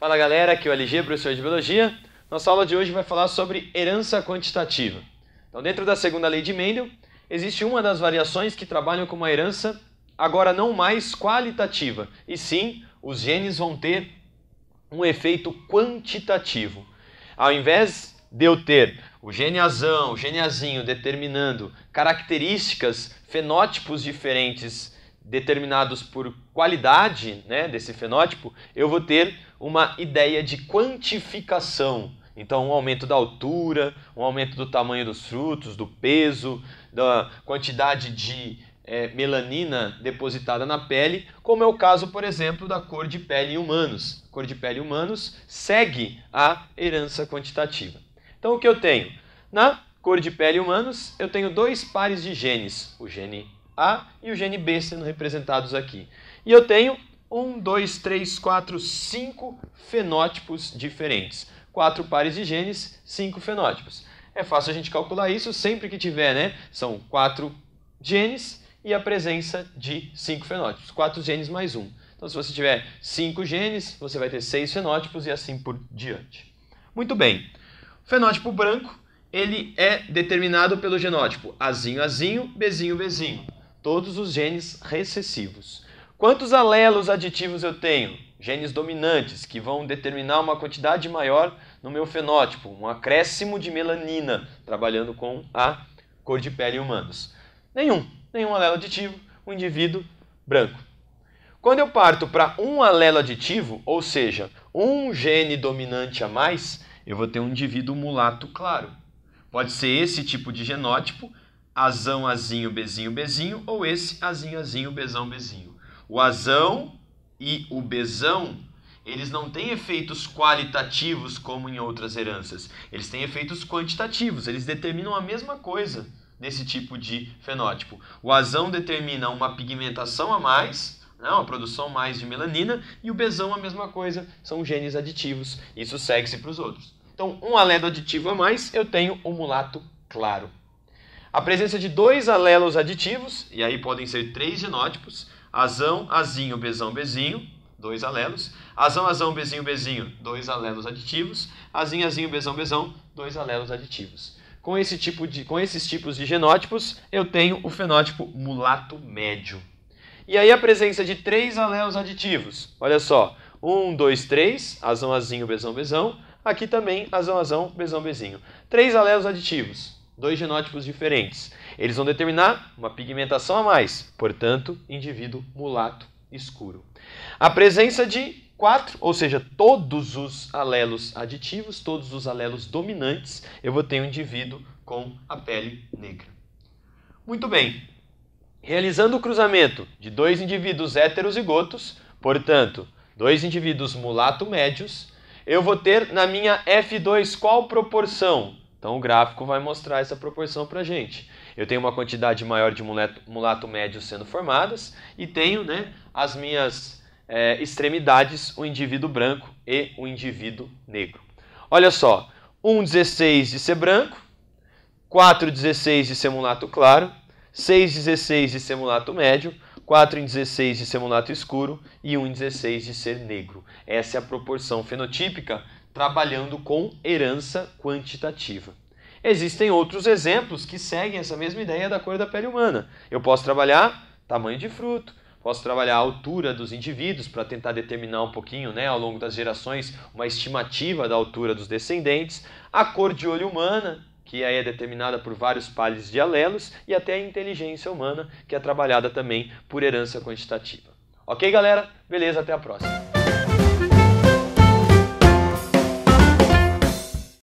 Fala galera, aqui é o LG, professor de Biologia. Nossa aula de hoje vai falar sobre herança quantitativa. Então, dentro da segunda lei de Mendel, existe uma das variações que trabalham com uma herança agora não mais qualitativa, e sim os genes vão ter um efeito quantitativo. Ao invés de eu ter o geniazão, o geniazinho determinando características, fenótipos diferentes determinados por qualidade né, desse fenótipo, eu vou ter uma ideia de quantificação. Então, um aumento da altura, um aumento do tamanho dos frutos, do peso, da quantidade de é, melanina depositada na pele, como é o caso, por exemplo, da cor de pele em humanos. A cor de pele em humanos segue a herança quantitativa. Então, o que eu tenho? Na cor de pele em humanos, eu tenho dois pares de genes, o gene a e o gene B sendo representados aqui. E eu tenho 1, 2, 3, 4, 5 fenótipos diferentes. Quatro pares de genes, cinco fenótipos. É fácil a gente calcular isso sempre que tiver, né? São quatro genes e a presença de cinco fenótipos. Quatro genes mais um. Então, se você tiver cinco genes, você vai ter seis fenótipos e assim por diante. Muito bem. O fenótipo branco, ele é determinado pelo genótipo Azinho, Azinho, Bezinho, Bezinho todos os genes recessivos. Quantos alelos aditivos eu tenho? Genes dominantes, que vão determinar uma quantidade maior no meu fenótipo, um acréscimo de melanina, trabalhando com a cor de pele humanos. Nenhum, nenhum alelo aditivo, um indivíduo branco. Quando eu parto para um alelo aditivo, ou seja, um gene dominante a mais, eu vou ter um indivíduo mulato claro. Pode ser esse tipo de genótipo, azão, azinho, bezinho, bezinho, ou esse azinho, azinho, bezão, bezinho. O azão e o bezão, eles não têm efeitos qualitativos como em outras heranças. Eles têm efeitos quantitativos, eles determinam a mesma coisa nesse tipo de fenótipo. O azão determina uma pigmentação a mais, né, uma produção mais de melanina, e o bezão a mesma coisa, são genes aditivos, isso segue-se para os outros. Então, um alelo aditivo a mais, eu tenho o um mulato claro a presença de dois alelos aditivos, e aí podem ser três genótipos, azão, azinho, besão, bezinho, dois alelos, azão, azão, bezinho, bezinho, dois alelos aditivos, azinho, azinho, besão, besão, dois alelos aditivos. Com, esse tipo de, com esses tipos de genótipos, eu tenho o fenótipo mulato médio. E aí a presença de três alelos aditivos, olha só, um, dois, três, azão, azinho, besão, besão, aqui também azão, azão, besão, bezinho. Três alelos aditivos, dois genótipos diferentes. Eles vão determinar uma pigmentação a mais, portanto, indivíduo mulato escuro. A presença de quatro, ou seja, todos os alelos aditivos, todos os alelos dominantes, eu vou ter um indivíduo com a pele negra. Muito bem. Realizando o cruzamento de dois indivíduos heterozigotos, portanto, dois indivíduos mulato médios, eu vou ter na minha F2 qual proporção então o gráfico vai mostrar essa proporção para a gente. Eu tenho uma quantidade maior de mulato, médio sendo formadas e tenho né, as minhas é, extremidades, o indivíduo branco e o indivíduo negro. Olha só, 1,16 de ser branco, 4,16 de ser mulato claro, 6,16 de ser mulato médio, 4,16 de ser mulato escuro e 1,16 de ser negro. Essa é a proporção fenotípica trabalhando com herança quantitativa. Existem outros exemplos que seguem essa mesma ideia da cor da pele humana. Eu posso trabalhar tamanho de fruto, posso trabalhar a altura dos indivíduos para tentar determinar um pouquinho, né, ao longo das gerações, uma estimativa da altura dos descendentes, a cor de olho humana, que aí é determinada por vários pares de alelos, e até a inteligência humana, que é trabalhada também por herança quantitativa. Ok, galera? Beleza, até a próxima!